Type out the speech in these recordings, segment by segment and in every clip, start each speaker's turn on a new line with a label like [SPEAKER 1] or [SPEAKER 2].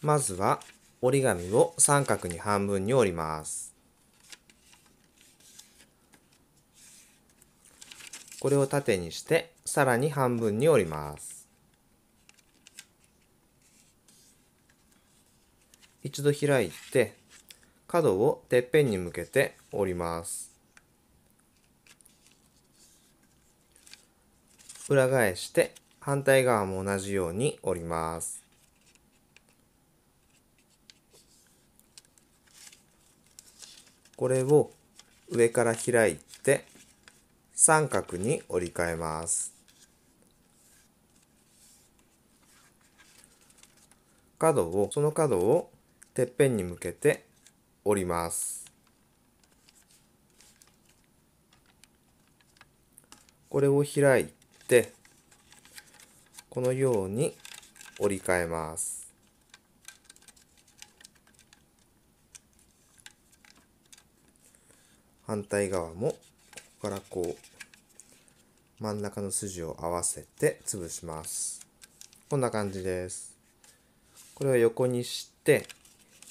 [SPEAKER 1] まずは折り紙を三角に半分に折ります。これを縦にしてさらに半分に折ります。一度開いて角をてっぺんに向けて折ります。裏返して反対側も同じように折ります。これを上から開いて三角に折り替えます。角を、その角をてっぺんに向けて折ります。これを開いて、このように折り替えます。反対側もここからこう真ん中の筋を合わせて潰しますこんな感じですこれを横にして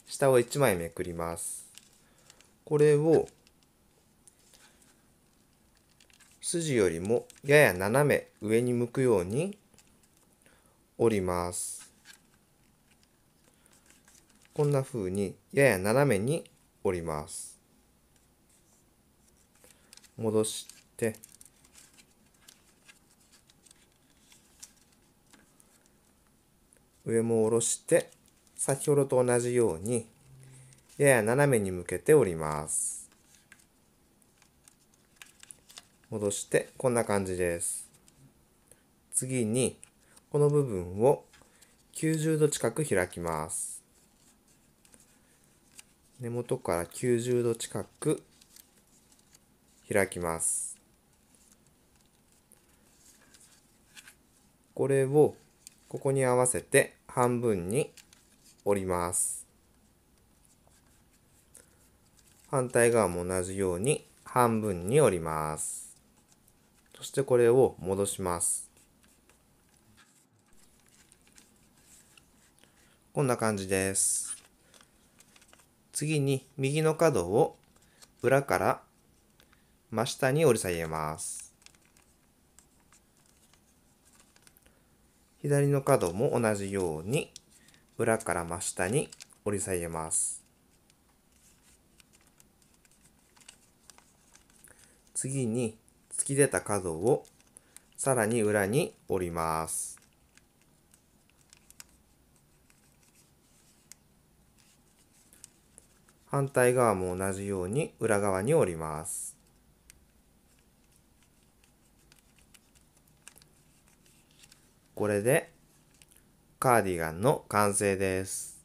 [SPEAKER 1] 下を1枚めくりますこれを筋よりもやや斜め上に向くように折りますこんな風にやや斜めに折ります戻して、上も下ろして、先ほどと同じように、やや斜めに向けて折ります。戻して、こんな感じです。次に、この部分を90度近く開きます。根元から90度近く開きます。これをここに合わせて半分に折ります。反対側も同じように半分に折ります。そしてこれを戻します。こんな感じです。次に右の角を裏から真下に折り下げます。左の角も同じように裏から真下に折り下げます。次に突き出た角をさらに裏に折ります。反対側も同じように裏側に折ります。これでカーディガンの完成です。